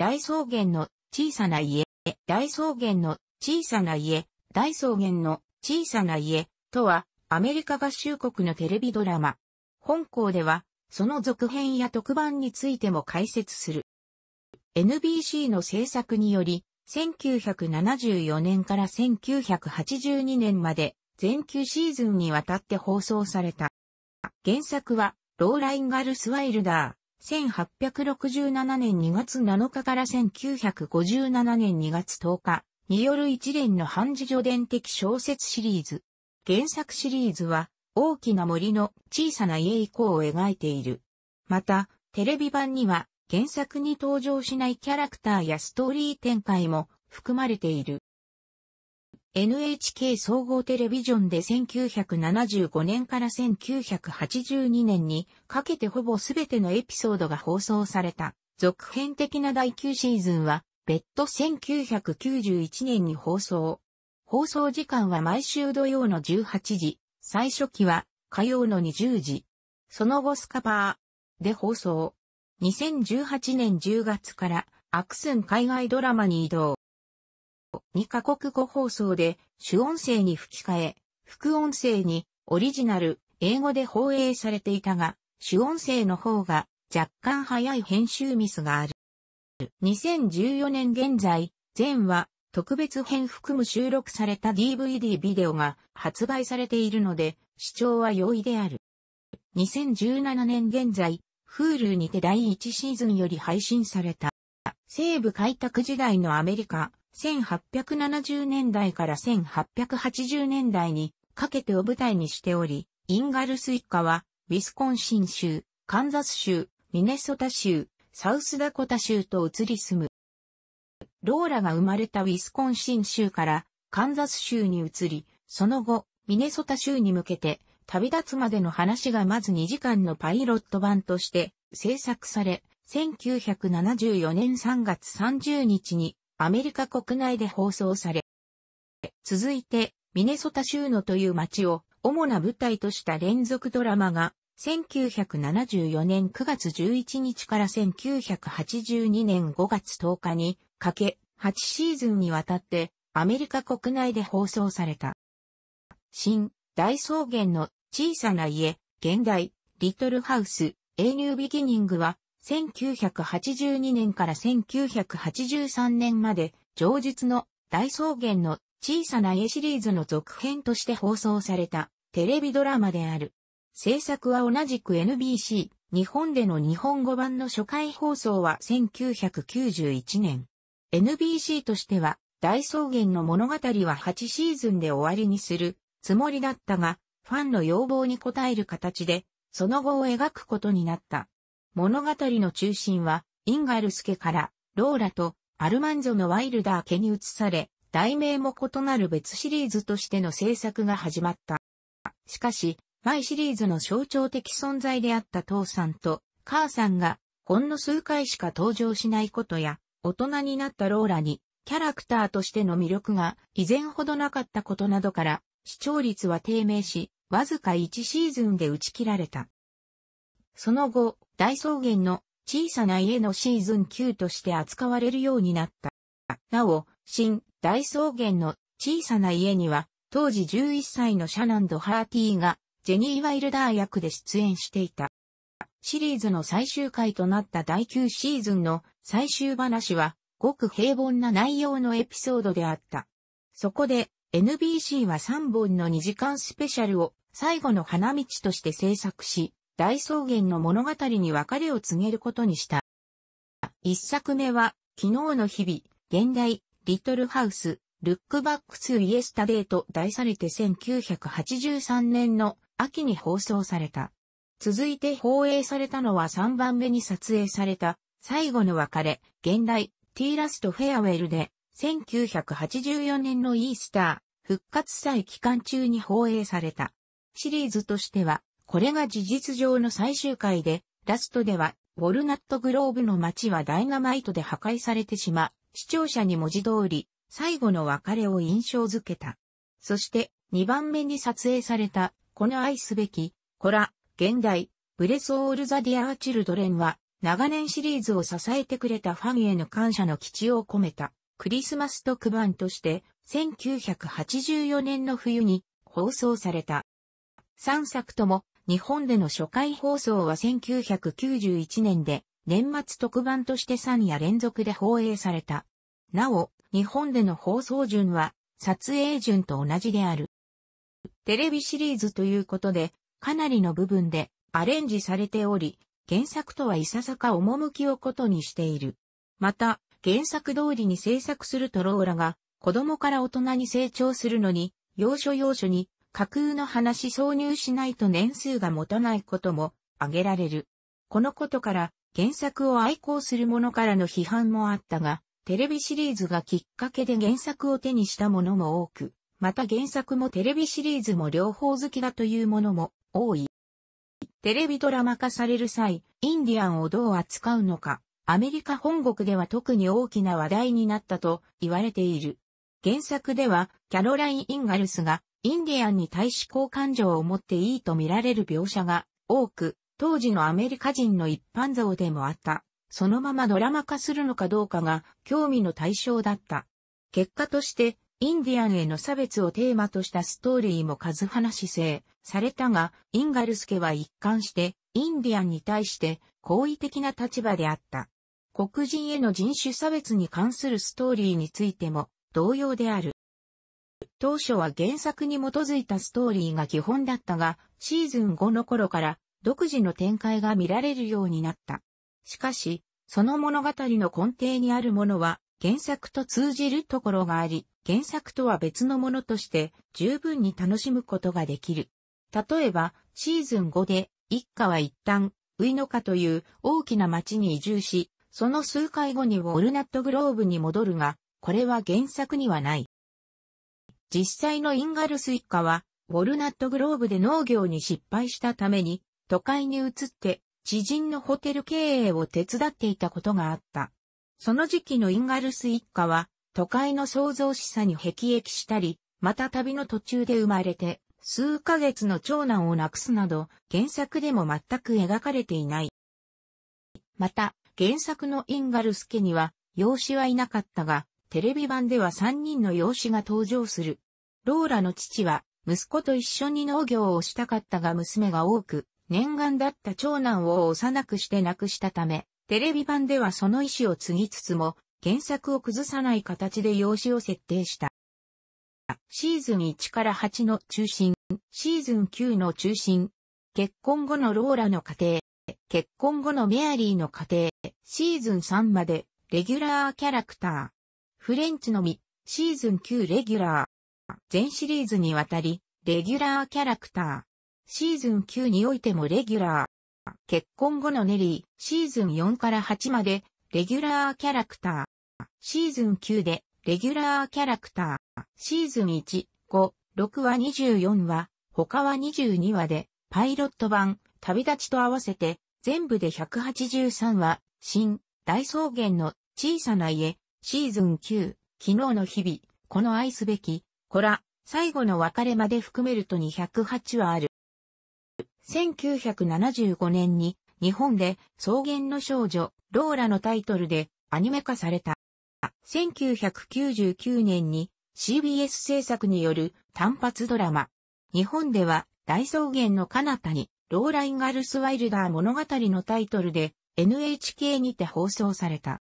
大草原の小さな家、大草原の小さな家、大草原の小さな家とはアメリカ合衆国のテレビドラマ。本校ではその続編や特番についても解説する。NBC の制作により1974年から1982年まで全9シーズンにわたって放送された。原作はローラインガルスワイルダー、1867年2月7日から1957年2月10日による一連の半自助伝的小説シリーズ。原作シリーズは、大きな森の小さな家以降を描いている。また、テレビ版には、原作に登場しないキャラクターやストーリー展開も含まれている。NHK 総合テレビジョンで1975年から1982年にかけてほぼすべてのエピソードが放送された。続編的な第9シーズンは別途1991年に放送。放送時間は毎週土曜の18時、最初期は火曜の20時。その後スカパーで放送。2018年10月からアクスン海外ドラマに移動。2カ国語放送で主音声に吹き替え、副音声にオリジナル英語で放映されていたが、主音声の方が若干早い編集ミスがある。2014年現在、全話特別編含む収録された DVD ビデオが発売されているので、視聴は容易である。2017年現在、Hulu にて第1シーズンより配信された、西部開拓時代のアメリカ、1870年代から1880年代にかけてを舞台にしており、インガルス一家は、ウィスコンシン州、カンザス州、ミネソタ州、サウスダコタ州と移り住む。ローラが生まれたウィスコンシン州からカンザス州に移り、その後、ミネソタ州に向けて旅立つまでの話がまず2時間のパイロット版として制作され、1974年3月30日にアメリカ国内で放送され、続いて、ミネソタ州のという町を主な舞台とした連続ドラマが、1974年9月11日から1982年5月10日にかけ、8シーズンにわたってアメリカ国内で放送された。新、大草原の小さな家、現代、リトルハウス、A New Beginning は1982年から1983年まで、上述の大草原の小さな絵シリーズの続編として放送されたテレビドラマである。制作は同じく NBC、日本での日本語版の初回放送は1991年。NBC としては、大草原の物語は8シーズンで終わりにするつもりだったが、ファンの要望に応える形で、その後を描くことになった。物語の中心は、インガルス家から、ローラとアルマンゾのワイルダー家に移され、題名も異なる別シリーズとしての制作が始まった。しかし、イシリーズの象徴的存在であった父さんと母さんが、ほんの数回しか登場しないことや、大人になったローラに、キャラクターとしての魅力が以前ほどなかったことなどから、視聴率は低迷し、わずか1シーズンで打ち切られた。その後、大草原の小さな家のシーズン9として扱われるようになった。なお、新大草原の小さな家には、当時11歳のシャナンド・ハーティーが、ジェニー・ワイルダー役で出演していた。シリーズの最終回となった第9シーズンの最終話は、ごく平凡な内容のエピソードであった。そこで、NBC は3本の2時間スペシャルを最後の花道として制作し、大草原の物語に別れを告げることにした。一作目は、昨日の日々、現代、リトルハウス、ルックバックスイエスタデーと題されて1983年の秋に放送された。続いて放映されたのは3番目に撮影された、最後の別れ、現代、ティーラストフェアウェルで、1984年のイースター、復活祭期間中に放映された。シリーズとしては、これが事実上の最終回で、ラストでは、ウォルナットグローブの街はダイナマイトで破壊されてしま、視聴者に文字通り、最後の別れを印象づけた。そして、2番目に撮影された、この愛すべき、コラ、現代、ブレスオールザディアーチルドレンは、長年シリーズを支えてくれたファンへの感謝の基地を込めた、クリスマス特番として、1984年の冬に放送された。3作とも日本での初回放送は1991年で、年末特番として3夜連続で放映された。なお、日本での放送順は、撮影順と同じである。テレビシリーズということで、かなりの部分でアレンジされており、原作とはいささか趣をことにしている。また、原作通りに制作するとローラが、子供から大人に成長するのに、要所要所に架空の話挿入しないと年数が持たないことも挙げられる。このことから原作を愛好する者からの批判もあったが、テレビシリーズがきっかけで原作を手にした者も多く、また原作もテレビシリーズも両方好きだというものも多い。テレビドラマ化される際、インディアンをどう扱うのか、アメリカ本国では特に大きな話題になったと言われている。原作では、キャロライン・インガルスがインディアンに対し好感情を持っていいと見られる描写が多く、当時のアメリカ人の一般像でもあった。そのままドラマ化するのかどうかが興味の対象だった。結果として、インディアンへの差別をテーマとしたストーリーも数話制されたが、インガルスケは一貫してインディアンに対して好意的な立場であった。黒人への人種差別に関するストーリーについても同様である。当初は原作に基づいたストーリーが基本だったが、シーズン5の頃から独自の展開が見られるようになった。しかし、その物語の根底にあるものは原作と通じるところがあり、原作とは別のものとして十分に楽しむことができる。例えば、シーズン5で一家は一旦、ウイノカという大きな町に移住し、その数回後にウォルナットグローブに戻るが、これは原作にはない。実際のインガルス一家は、ウォルナットグローブで農業に失敗したために、都会に移って、知人のホテル経営を手伝っていたことがあった。その時期のインガルス一家は、都会の創造しさに辟易したり、また旅の途中で生まれて、数ヶ月の長男を亡くすなど、原作でも全く描かれていない。また、原作のインガルス家には、養子はいなかったが、テレビ版では3人の養子が登場する。ローラの父は、息子と一緒に農業をしたかったが娘が多く、念願だった長男を幼くして亡くしたため、テレビ版ではその意思を継ぎつつも、原作を崩さない形で養子を設定した。シーズン1から8の中心、シーズン9の中心、結婚後のローラの家庭、結婚後のメアリーの家庭、シーズン3までレギュラーキャラクター。フレンチのみ、シーズン9レギュラー。全シリーズにわたり、レギュラーキャラクター。シーズン9においてもレギュラー。結婚後のネリー、シーズン4から8まで、レギュラーキャラクター。シーズン9で、レギュラーキャラクター。シーズン1、5、6話24話、他は22話で、パイロット版、旅立ちと合わせて、全部で183話、新、大草原の小さな家、シーズン9、昨日の日々、この愛すべき、コラ、最後の別れまで含めると208はある。1975年に、日本で草原の少女、ローラのタイトルでアニメ化された。1999年に CBS 制作による単発ドラマ。日本では大草原の彼方にローラインガルスワイルダー物語のタイトルで NHK にて放送された。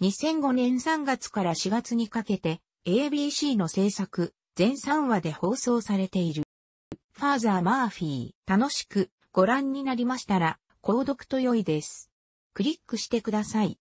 2005年3月から4月にかけて ABC の制作、全3話で放送されている。ファーザー・マーフィー、楽しくご覧になりましたら、購読と良いです。クリックしてください。